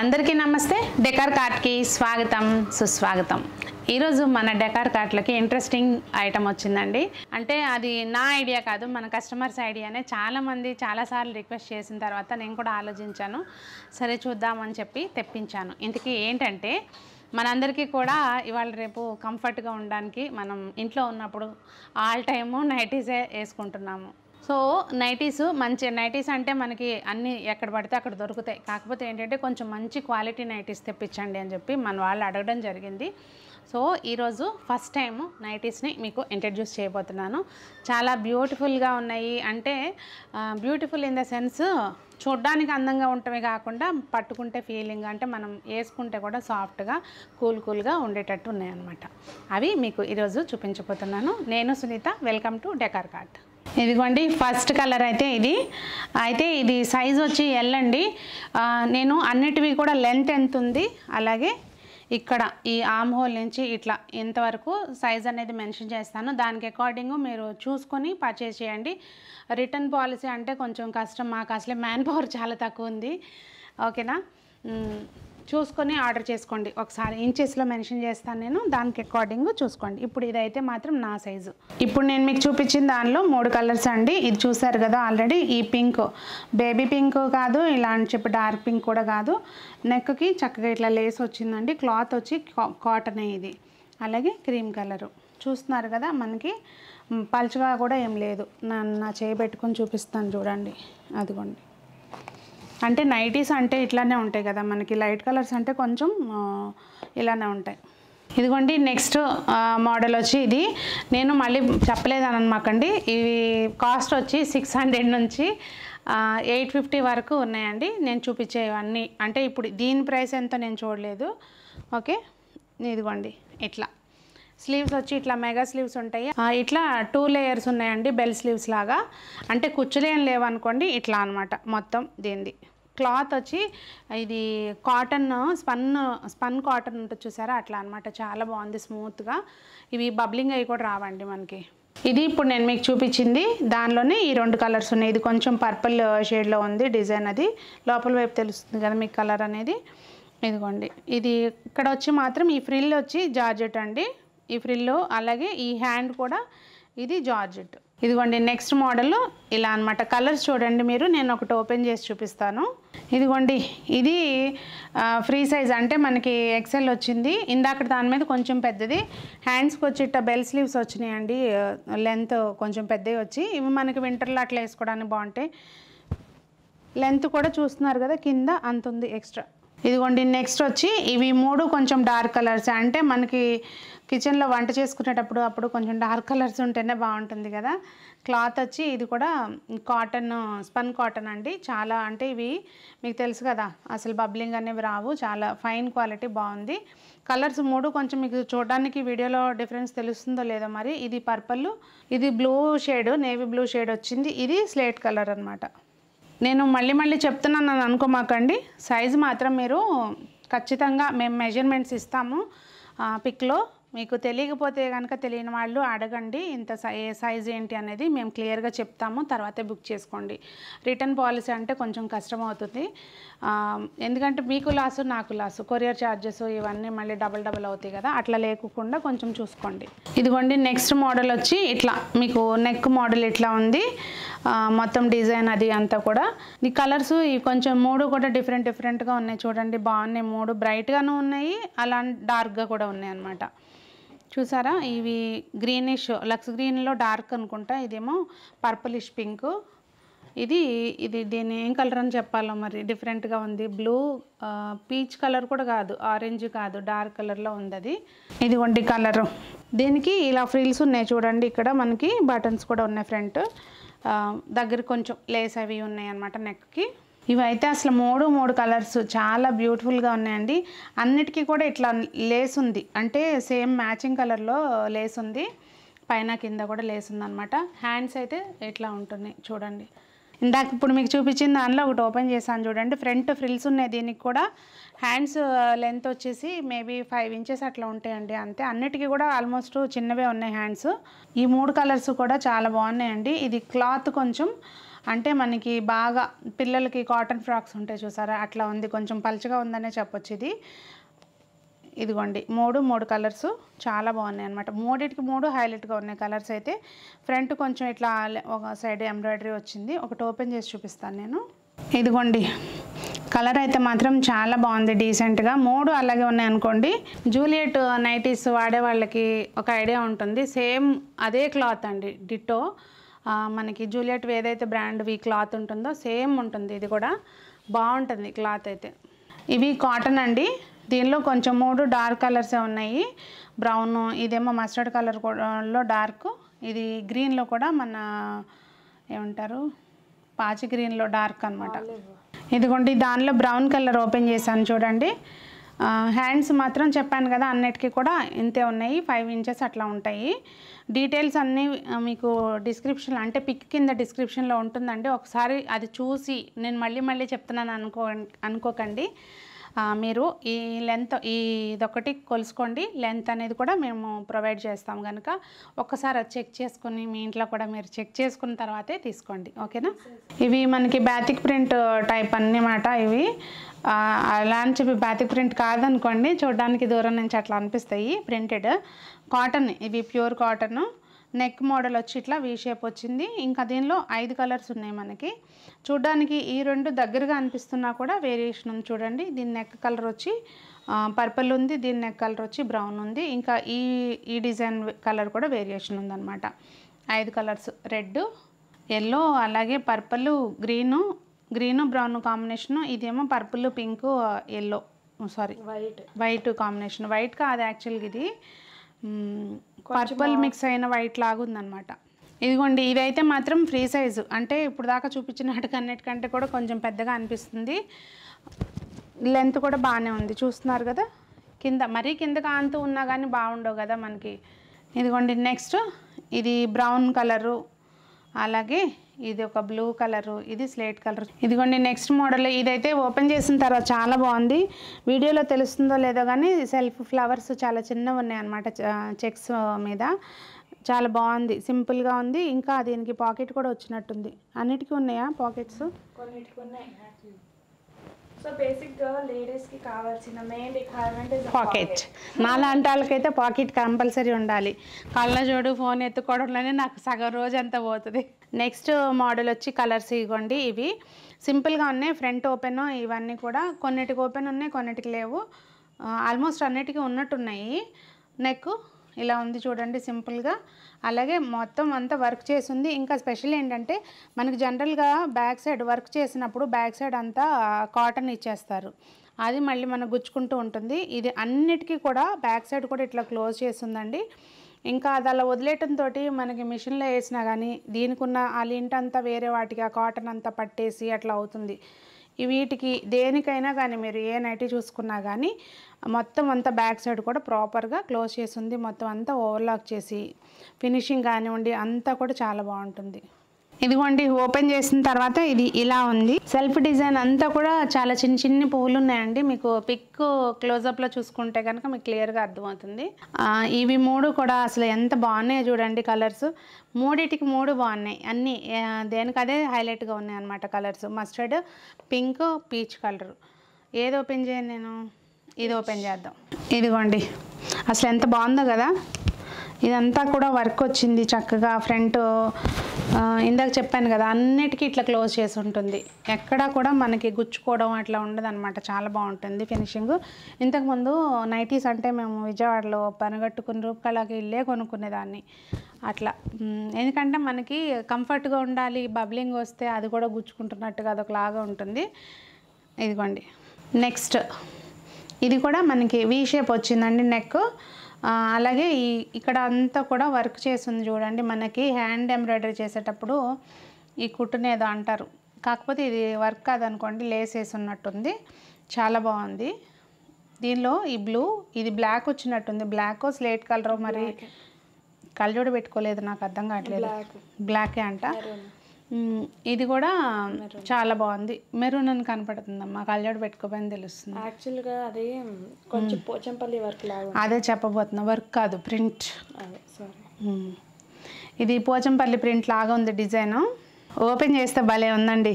అందరికీ నమస్తే డెకార్ కార్ట్కి స్వాగతం సుస్వాగతం ఈరోజు మన డెకార్ కార్ట్లకి ఇంట్రెస్టింగ్ ఐటమ్ వచ్చిందండి అంటే అది నా ఐడియా కాదు మన కస్టమర్స్ ఐడియానే చాలామంది చాలాసార్లు రిక్వెస్ట్ చేసిన తర్వాత నేను కూడా ఆలోచించాను సరే చూద్దామని చెప్పి తెప్పించాను ఇంతకీ ఏంటంటే మనందరికీ కూడా ఇవాళ రేపు కంఫర్ట్గా ఉండడానికి మనం ఇంట్లో ఉన్నప్పుడు ఆల్ టైము నైటీసే వేసుకుంటున్నాము సో నైటీస్ మంచి నైటీస్ అంటే మనకి అన్ని ఎక్కడ పడితే అక్కడ దొరుకుతాయి కాకపోతే ఏంటంటే కొంచెం మంచి క్వాలిటీ నైటీస్ తెప్పించండి అని చెప్పి మన వాళ్ళు అడగడం జరిగింది సో ఈరోజు ఫస్ట్ టైం నైటీస్ని మీకు ఇంట్రడ్యూస్ చేయబోతున్నాను చాలా బ్యూటిఫుల్గా ఉన్నాయి అంటే బ్యూటిఫుల్ ఇన్ ద సెన్స్ చూడ్డానికి అందంగా ఉండటమే కాకుండా పట్టుకుంటే ఫీలింగ్ అంటే మనం వేసుకుంటే కూడా సాఫ్ట్గా కూల్ కూల్గా ఉండేటట్టు ఉన్నాయి అనమాట అవి మీకు ఈరోజు చూపించబోతున్నాను నేను Sunitha welcome to decor cart ఇదిగోండి ఫస్ట్ కలర్ అయితే ఇది అయితే ఇది సైజ్ వచ్చి ఎల్ అండి నేను అన్నిటివి కూడా లెంత్ ఎంత ఉంది అలాగే ఇక్కడ ఈ ఆమ్ హోల్ నుంచి ఇట్లా ఇంతవరకు సైజ్ అనేది మెన్షన్ చేస్తాను దానికి అకార్డింగ్ మీరు చూసుకొని పర్చేస్ చేయండి రిటర్న్ పాలసీ అంటే కొంచెం కష్టం మాకు అసలే మ్యాన్ పవర్ చాలా తక్కువ ఉంది ఓకేనా చూసుకొని ఆర్డర్ చేసుకోండి ఒకసారి ఇంచెస్లో మెన్షన్ చేస్తాను నేను దానికి అకార్డింగ్ చూసుకోండి ఇప్పుడు ఇదైతే మాత్రం నా సైజు ఇప్పుడు నేను మీకు చూపించిన దానిలో మూడు కలర్స్ అండి ఇది చూసారు కదా ఆల్రెడీ ఈ పింక్ బేబీ పింక్ కాదు ఇలా అని చెప్పి డార్క్ పింక్ కూడా కాదు నెక్కి చక్కగా ఇట్లా లేస్ వచ్చిందండి క్లాత్ వచ్చి కాటన్ ఇది అలాగే క్రీమ్ కలరు చూస్తున్నారు కదా మనకి పలుచగా కూడా ఏం లేదు నా నా చేయబెట్టుకుని చూపిస్తాను చూడండి అదిగోండి అంటే నైటీస్ అంటే ఇట్లానే ఉంటాయి కదా మనకి లైట్ కలర్స్ అంటే కొంచెం ఇలానే ఉంటాయి ఇదిగోండి నెక్స్ట్ మోడల్ వచ్చి ఇది నేను మళ్ళీ చెప్పలేదని అనమాకండి ఇవి కాస్ట్ వచ్చి సిక్స్ హండ్రెడ్ నుంచి ఎయిట్ ఫిఫ్టీ వరకు ఉన్నాయండి నేను చూపించేవన్నీ అంటే ఇప్పుడు దీని ప్రైస్ ఎంతో నేను చూడలేదు ఓకే ఇదిగోండి ఇట్లా స్లీవ్స్ వచ్చి ఇట్లా మెగా స్లీవ్స్ ఉంటాయి ఇట్లా టూ లేయర్స్ ఉన్నాయండి బెల్ స్లీవ్స్ లాగా అంటే కుచ్చులేం లేవనుకోండి ఇట్లా అనమాట మొత్తం దీనిది క్లాత్ వచ్చి ఇది కాటన్ స్పన్ స్పన్ కాటన్ ఉంటుంది చూసారా అట్లా అనమాట చాలా బాగుంది స్మూత్గా ఇవి బబ్లింగ్ అవి కూడా రావండి మనకి ఇది ఇప్పుడు నేను మీకు చూపించింది దానిలోనే ఈ రెండు కలర్స్ ఉన్నాయి ఇది కొంచెం పర్పుల్ షేడ్లో ఉంది డిజైన్ అది లోపల వైపు తెలుస్తుంది కదా మీకు కలర్ అనేది ఇదిగోండి ఇది ఇక్కడ వచ్చి మాత్రం ఈ ఫ్రిల్ వచ్చి జార్జెట్ అండి ఈ ఫ్రిల్ అలాగే ఈ హ్యాండ్ కూడా ఇది జార్జెట్ ఇదిగోండి నెక్స్ట్ మోడల్ ఇలా అనమాట కలర్స్ చూడండి మీరు నేను ఒకటి ఓపెన్ చేసి చూపిస్తాను ఇదిగోండి ఇది ఫ్రీ సైజ్ అంటే మనకి ఎక్సెల్ వచ్చింది ఇందాక దాని మీద కొంచెం పెద్దది హ్యాండ్స్కి వచ్చేట బెల్ స్లీవ్స్ వచ్చినాయండి లెంత్ కొంచెం పెద్దవి వచ్చి ఇవి మనకి వింటర్లో అట్లా వేసుకోవడానికి బాగుంటాయి లెంత్ కూడా చూస్తున్నారు కదా కింద అంత ఉంది ఎక్స్ట్రా ఇదిగోండి నెక్స్ట్ వచ్చి ఇవి మూడు కొంచెం డార్క్ కలర్స్ అంటే మనకి కిచెన్లో వంట చేసుకునేటప్పుడు అప్పుడు కొంచెం డార్క్ కలర్స్ ఉంటేనే బాగుంటుంది కదా క్లాత్ వచ్చి ఇది కూడా కాటన్ స్పన్ కాటన్ అండి చాలా అంటే ఇవి మీకు తెలుసు కదా అసలు బబ్లింగ్ అనేవి రావు చాలా ఫైన్ క్వాలిటీ బాగుంది కలర్స్ మూడు కొంచెం మీకు చూడడానికి వీడియోలో డిఫరెన్స్ తెలుస్తుందో లేదో మరి ఇది పర్పల్ ఇది blue shade navy blue shade వచ్చింది ఇది స్లేట్ కలర్ అనమాట నేను మళ్ళీ మళ్ళీ చెప్తున్నాను అని అనుకోమాకండి సైజు మాత్రం మీరు ఖచ్చితంగా మేము మెజర్మెంట్స్ ఇస్తాము పిక్లో మీకు తెలియకపోతే కనుక తెలియని వాళ్ళు అడగండి ఇంత ఏ సైజ్ ఏంటి అనేది మేము క్లియర్గా చెప్తాము తర్వాతే బుక్ చేసుకోండి రిటర్న్ పాలసీ అంటే కొంచెం కష్టం అవుతుంది ఎందుకంటే మీకు లాసు నాకు లాసు కొరియర్ ఛార్జెస్ ఇవన్నీ మళ్ళీ డబల్ డబల్ అవుతాయి కదా అట్లా లేకుండా కొంచెం చూసుకోండి ఇదిగోండి నెక్స్ట్ మోడల్ వచ్చి ఇట్లా మీకు నెక్ మోడల్ ఇట్లా ఉంది మొత్తం డిజైన్ అది అంతా కూడా ఈ కలర్స్ ఈ కొంచెం మూడు కూడా డిఫరెంట్ డిఫరెంట్గా ఉన్నాయి చూడండి బాగున్నాయి మూడు బ్రైట్గాను ఉన్నాయి అలా డార్క్గా కూడా ఉన్నాయి అనమాట చూసారా ఇవి గ్రీనిష్ లక్స్ గ్రీన్లో డార్క్ అనుకుంటా ఇదేమో పర్పులిష్ పింక్ ఇది ఇది దీని ఏం కలర్ అని చెప్పాలో మరి డిఫరెంట్గా ఉంది బ్లూ పీచ్ కలర్ కూడా కాదు ఆరెంజ్ కాదు డార్క్ కలర్లో ఉంది అది ఇది వండి కలరు దీనికి ఇలా ఫ్రిల్స్ ఉన్నాయి చూడండి ఇక్కడ మనకి బటన్స్ కూడా ఉన్నాయి ఫ్రంట్ దగ్గర కొంచెం లేస్ అవి ఉన్నాయి అనమాట నెక్కి ఇవైతే అసలు మూడు మూడు కలర్స్ చాలా బ్యూటిఫుల్గా ఉన్నాయండి అన్నిటికీ కూడా ఇట్లా లేస్ ఉంది అంటే సేమ్ మ్యాచింగ్ కలర్లో లేస్ ఉంది పైన కింద కూడా లేస్ అనమాట హ్యాండ్స్ అయితే ఇట్లా ఉంటున్నాయి చూడండి ఇందాక ఇప్పుడు మీకు చూపించిన దానిలో ఒకటి ఓపెన్ చేశాను చూడండి ఫ్రంట్ ఫ్రిల్స్ ఉన్నాయి దీనికి కూడా హ్యాండ్స్ లెంత్ వచ్చేసి మేబీ ఫైవ్ ఇంచెస్ అట్లా ఉంటాయండి అంతే అన్నిటికీ కూడా ఆల్మోస్ట్ చిన్నవే ఉన్నాయి హ్యాండ్స్ ఈ మూడు కలర్స్ కూడా చాలా బాగున్నాయండి ఇది క్లాత్ కొంచెం అంటే మనకి బాగా పిల్లలకి కాటన్ ఫ్రాక్స్ ఉంటాయి చూసారా అట్లా ఉంది కొంచెం పలుచగా ఉందనే చెప్పొచ్చు ఇది ఇదిగోండి మూడు మూడు కలర్స్ చాలా బాగున్నాయి అనమాట మూడింటికి మూడు హైలైట్గా ఉన్నాయి కలర్స్ అయితే ఫ్రంట్ కొంచెం ఇట్లా ఒక సైడ్ ఎంబ్రాయిడరీ వచ్చింది ఒకటి ఓపెన్ చేసి చూపిస్తాను నేను ఇదిగోండి కలర్ అయితే మాత్రం చాలా బాగుంది డీసెంట్గా మూడు అలాగే ఉన్నాయి అనుకోండి జూలియట్ నైటీస్ వాడే వాళ్ళకి ఒక ఐడియా ఉంటుంది సేమ్ అదే క్లాత్ అండి డిటో మనకి జూలియట్ ఏదైతే బ్రాండ్వి క్లాత్ ఉంటుందో సేమ్ ఉంటుంది ఇది కూడా బాగుంటుంది క్లాత్ అయితే ఇవి కాటన్ అండి దీనిలో కొంచెం మూడు డార్క్ కలర్సే ఉన్నాయి బ్రౌన్ ఇదేమో మస్టర్డ్ కలర్ లో డార్క్ ఇది గ్రీన్లో కూడా మన ఏమంటారు పాచి గ్రీన్లో డార్క్ అనమాట ఇదిగోండి దానిలో బ్రౌన్ కలర్ ఓపెన్ చేశాను చూడండి హ్యాండ్స్ మాత్రం చెప్పాను కదా అన్నిటికీ కూడా ఇంతే ఉన్నాయి ఫైవ్ ఇంచెస్ అట్లా ఉంటాయి డీటెయిల్స్ అన్నీ మీకు డిస్క్రిప్షన్ అంటే పిక్ కింద డిస్క్రిప్షన్లో ఉంటుందండి ఒకసారి అది చూసి నేను మళ్ళీ మళ్ళీ చెప్తున్నాను అనుకో అనుకోకండి మీరు ఈ లెంత్ ఈ ఇదొకటి కొలుసుకోండి లెంత్ అనేది కూడా మేము ప్రొవైడ్ చేస్తాం కనుక ఒక్కసారి చెక్ చేసుకుని మీ ఇంట్లో కూడా మీరు చెక్ చేసుకున్న తర్వాతే తీసుకోండి ఓకేనా ఇవి మనకి బ్యాతిక్ ప్రింట్ టైప్ అన్నమాట ఇవి అలా అని చెప్పి బ్యాతిక్ ప్రింట్ కాదనుకోండి చూడడానికి దూరం నుంచి అట్లా అనిపిస్తాయి ప్రింటెడ్ కాటన్ ఇవి ప్యూర్ కాటన్ నెక్ మోడల్ వచ్చి ఇట్లా వీ షేప్ వచ్చింది ఇంకా దీనిలో ఐదు కలర్స్ ఉన్నాయి మనకి చూడ్డానికి ఈ రెండు దగ్గరగా అనిపిస్తున్నా కూడా వేరియేషన్ ఉంది చూడండి దీని నెక్ కలర్ వచ్చి పర్పుల్ ఉంది దీని నెక్ కలర్ వచ్చి బ్రౌన్ ఉంది ఇంకా ఈ ఈ డిజైన్ కలర్ కూడా వేరియేషన్ ఉందన్నమాట ఐదు కలర్స్ రెడ్ ఎల్లో అలాగే purple green green brown combination ఇదేమో purple pink yellow sorry white white combination white కాదు యాక్చువల్గా ఇది పర్పుల్ మిక్స్ అయిన వైట్ లాగా ఉందన్నమాట ఇదిగోండి ఇదైతే మాత్రం ఫ్రీ సైజు అంటే ఇప్పుడు దాకా చూపించినట్టుగా అన్నిటికంటే కూడా కొంచెం పెద్దగా అనిపిస్తుంది లెంత్ కూడా బాగానే ఉంది చూస్తున్నారు కదా కింద మరీ కింద కాంతూ ఉన్నా కానీ బాగుండవు కదా మనకి ఇదిగోండి నెక్స్ట్ ఇది బ్రౌన్ కలరు అలాగే ఇది ఒక బ్లూ కలరు ఇది స్లేట్ కలర్ ఇదిగోండి నెక్స్ట్ మోడల్ ఇదైతే ఓపెన్ చేసిన తర్వాత చాలా బాగుంది వీడియోలో తెలుస్తుందో లేదో కానీ సెల్ఫ్ ఫ్లవర్స్ చాలా చిన్నవి ఉన్నాయన్నమాట చెక్స్ మీద చాలా బాగుంది సింపుల్గా ఉంది ఇంకా దీనికి పాకెట్ కూడా వచ్చినట్టుంది అన్నిటికీ ఉన్నాయా పాకెట్స్ కొన్నిటికి ఉన్నాయి సో నా లేడీస్కి కావాల్సిన పాకెట్ వాళ్ళకైతే పాకెట్ కంపల్సరీ ఉండాలి కళ్ళజోడు ఫోన్ ఎత్తుకోవడంలోనే నాకు సగం రోజు అంతా పోతుంది నెక్స్ట్ మోడల్ వచ్చి కలర్స్ ఇవ్వండి ఇవి సింపుల్గా ఉన్నాయి ఫ్రంట్ ఓపెన్ ఇవన్నీ కూడా కొన్నిటికి ఓపెన్ ఉన్నాయి కొన్నిటికి లేవు ఆల్మోస్ట్ అన్నిటికీ ఉన్నట్టున్నాయి నెక్ ఇలా ఉంది చూడండి సింపుల్గా అలాగే మొత్తం అంతా వర్క్ చేసింది ఇంకా స్పెషల్ ఏంటంటే మనకు జనరల్గా బ్యాక్ సైడ్ వర్క్ చేసినప్పుడు బ్యాక్ సైడ్ అంతా కాటన్ ఇచ్చేస్తారు అది మళ్ళీ మనం గుచ్చుకుంటూ ఉంటుంది ఇది అన్నిటికీ కూడా బ్యాక్ సైడ్ కూడా ఇట్లా క్లోజ్ చేసిందండి ఇంకా అది అలా వదిలేయటంతో మనకి మిషన్లో వేసినా కానీ దీనికి ఉన్న ఆ లింట్ అంతా వేరే వాటికి ఆ కాటన్ అంతా పట్టేసి అట్లా అవుతుంది వీటికి దేనికైనా కానీ మీరు ఏ నైటీ చూసుకున్నా కానీ మొత్తం అంతా బ్యాక్ సైడ్ కూడా ప్రాపర్గా క్లోజ్ చేసి ఉంది మొత్తం అంతా ఓవర్లాక్ చేసి ఫినిషింగ్ కానివ్వండి అంతా కూడా చాలా బాగుంటుంది ఇదిగోండి ఓపెన్ చేసిన తర్వాత ఇది ఇలా ఉంది సెల్ఫ్ డిజైన్ అంతా కూడా చాలా చిన్న చిన్ని పువ్వులు ఉన్నాయండి మీకు పిక్ క్లోజప్లో చూసుకుంటే కనుక మీకు క్లియర్గా అర్థమవుతుంది ఇవి మూడు కూడా అసలు ఎంత బాగున్నాయో చూడండి కలర్స్ మూడిటికి మూడు బాగున్నాయి అన్నీ దేనికదే హైలైట్గా ఉన్నాయి అనమాట colours mustard pink peach colour ఏది ఓపెన్ చేయను నేను ఇది ఓపెన్ చేద్దాం ఇదిగోండి అసలు ఎంత బాగుందో కదా ఇదంతా కూడా వర్క్ వచ్చింది చక్కగా ఫ్రంట్ ఇందాక చెప్పాను కదా అన్నిటికీ ఇట్లా క్లోజ్ చేసి ఉంటుంది ఎక్కడా కూడా మనకి గుచ్చుకోవడం అట్లా ఉండదు అనమాట చాలా బాగుంటుంది ఫినిషింగ్ ఇంతకుముందు నైటీస్ అంటే మేము విజయవాడలో పనిగట్టుకుని రూపకళకి ఇల్లే కొనుక్కునేదాన్ని అట్లా ఎందుకంటే మనకి కంఫర్ట్గా ఉండాలి బబ్లింగ్ వస్తే అది కూడా గుచ్చుకుంటున్నట్టుగా అదొకలాగా ఉంటుంది ఇదిగోండి నెక్స్ట్ ఇది కూడా మనకి వీ షేప్ వచ్చిందండి నెక్ అలాగే ఈ ఇక్కడ అంతా కూడా వర్క్ చేసింది చూడండి మనకి హ్యాండ్ ఎంబ్రాయిడరీ చేసేటప్పుడు ఈ కుట్టునేదో అంటారు కాకపోతే ఇది వర్క్ కాదనుకోండి లేస్ వేసి ఉన్నట్టుంది చాలా బాగుంది దీనిలో ఈ బ్లూ ఇది బ్లాక్ వచ్చినట్టుంది బ్లాక్ స్లేట్ కలర్ మరి కళ్ళజోడు పెట్టుకోలేదు నాకు అర్థం కావట్లేదు బ్లాకే అంట ఇది కూడా చాలా బాగుంది మెరూన్ అని అమ్మా కళ్ళజోడు పెట్టుకోపోయిన తెలుస్తుంది యాక్చువల్గా అది కొంచెం పోచంపల్లి వర్క్ లాగా అదే చెప్పబోతున్నా వర్క్ కాదు ప్రింట్ ఇది పోచంపల్లి ప్రింట్ లాగా ఉంది డిజైన్ ఓపెన్ చేస్తే భలే ఉందండి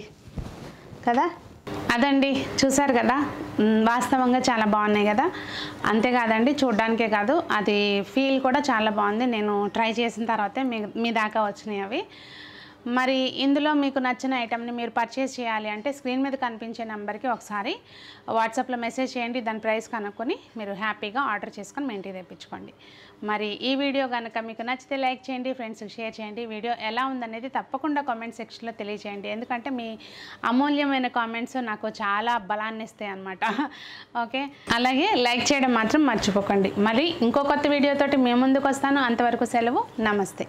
కదా అదండి చూసారు కదా వాస్తవంగా చాలా బాగున్నాయి కదా అంతేకాదండి చూడ్డానికే కాదు అది ఫీల్ కూడా చాలా బాగుంది నేను ట్రై చేసిన తర్వాతే మీ మీ దాకా వచ్చినాయి అవి మరి ఇందులో మీకు నచ్చిన ఐటెంని మీరు పర్చేస్ చేయాలి అంటే స్క్రీన్ మీద కనిపించే నెంబర్కి ఒకసారి వాట్సాప్లో మెసేజ్ చేయండి దాని ప్రైస్ కనుక్కొని మీరు హ్యాపీగా ఆర్డర్ చేసుకొని మీ తెప్పించుకోండి మరి ఈ వీడియో కనుక మీకు నచ్చితే లైక్ చేయండి ఫ్రెండ్స్కి షేర్ చేయండి వీడియో ఎలా ఉందనేది తప్పకుండా కామెంట్ సెక్షన్లో తెలియజేయండి ఎందుకంటే మీ అమూల్యమైన కామెంట్స్ నాకు చాలా బలాన్ని ఇస్తాయి అనమాట ఓకే అలాగే లైక్ చేయడం మాత్రం మర్చిపోకండి మరి ఇంకో కొత్త వీడియోతోటి మేము ముందుకు వస్తాను అంతవరకు సెలవు నమస్తే